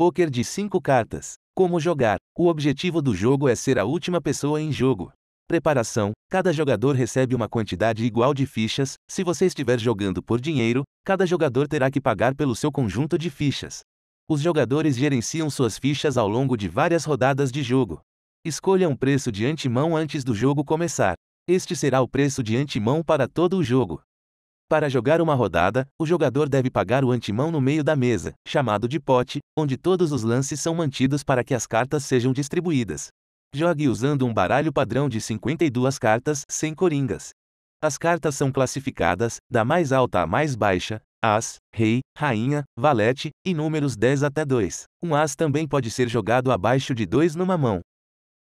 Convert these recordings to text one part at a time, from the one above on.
Poker de 5 cartas. Como jogar? O objetivo do jogo é ser a última pessoa em jogo. Preparação: Cada jogador recebe uma quantidade igual de fichas. Se você estiver jogando por dinheiro, cada jogador terá que pagar pelo seu conjunto de fichas. Os jogadores gerenciam suas fichas ao longo de várias rodadas de jogo. Escolha um preço de antemão antes do jogo começar. Este será o preço de antemão para todo o jogo. Para jogar uma rodada, o jogador deve pagar o antimão no meio da mesa, chamado de pote, onde todos os lances são mantidos para que as cartas sejam distribuídas. Jogue usando um baralho padrão de 52 cartas, sem coringas. As cartas são classificadas, da mais alta à mais baixa, As, Rei, Rainha, Valete, e números 10 até 2. Um As também pode ser jogado abaixo de 2 numa mão.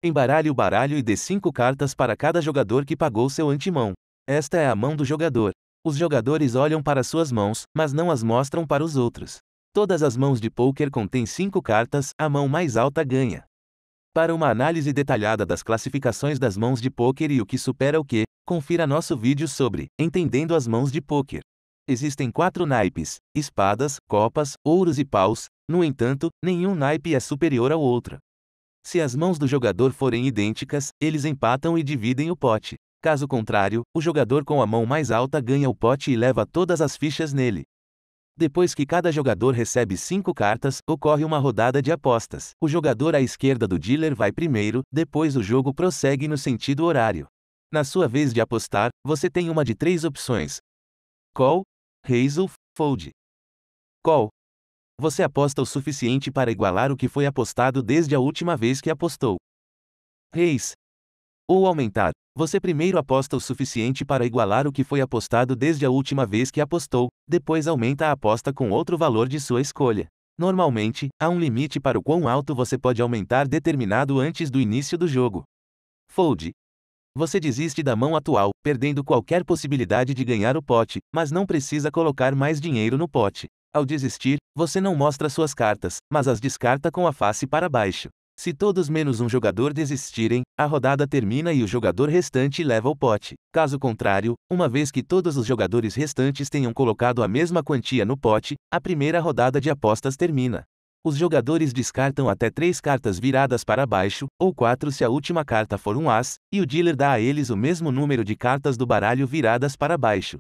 Embaralhe o baralho e dê 5 cartas para cada jogador que pagou seu antimão. Esta é a mão do jogador. Os jogadores olham para suas mãos, mas não as mostram para os outros. Todas as mãos de poker contêm cinco cartas, a mão mais alta ganha. Para uma análise detalhada das classificações das mãos de poker e o que supera o que, confira nosso vídeo sobre Entendendo as mãos de poker. Existem quatro naipes: espadas, copas, ouros e paus. No entanto, nenhum naipe é superior ao outro. Se as mãos do jogador forem idênticas, eles empatam e dividem o pote. Caso contrário, o jogador com a mão mais alta ganha o pote e leva todas as fichas nele. Depois que cada jogador recebe cinco cartas, ocorre uma rodada de apostas. O jogador à esquerda do dealer vai primeiro, depois o jogo prossegue no sentido horário. Na sua vez de apostar, você tem uma de três opções: call, raise ou fold. Call. Você aposta o suficiente para igualar o que foi apostado desde a última vez que apostou. Raise. Ou aumentar. Você primeiro aposta o suficiente para igualar o que foi apostado desde a última vez que apostou, depois aumenta a aposta com outro valor de sua escolha. Normalmente, há um limite para o quão alto você pode aumentar determinado antes do início do jogo. Fold. Você desiste da mão atual, perdendo qualquer possibilidade de ganhar o pote, mas não precisa colocar mais dinheiro no pote. Ao desistir, você não mostra suas cartas, mas as descarta com a face para baixo. Se todos menos um jogador desistirem, a rodada termina e o jogador restante leva o pote. Caso contrário, uma vez que todos os jogadores restantes tenham colocado a mesma quantia no pote, a primeira rodada de apostas termina. Os jogadores descartam até três cartas viradas para baixo, ou quatro se a última carta for um As, e o dealer dá a eles o mesmo número de cartas do baralho viradas para baixo.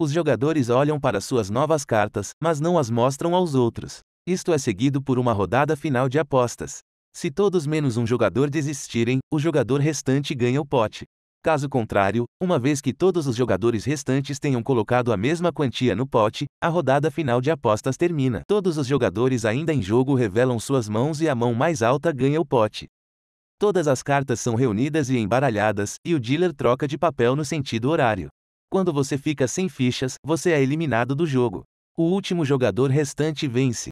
Os jogadores olham para suas novas cartas, mas não as mostram aos outros. Isto é seguido por uma rodada final de apostas. Se todos menos um jogador desistirem, o jogador restante ganha o pote. Caso contrário, uma vez que todos os jogadores restantes tenham colocado a mesma quantia no pote, a rodada final de apostas termina. Todos os jogadores ainda em jogo revelam suas mãos e a mão mais alta ganha o pote. Todas as cartas são reunidas e embaralhadas, e o dealer troca de papel no sentido horário. Quando você fica sem fichas, você é eliminado do jogo. O último jogador restante vence.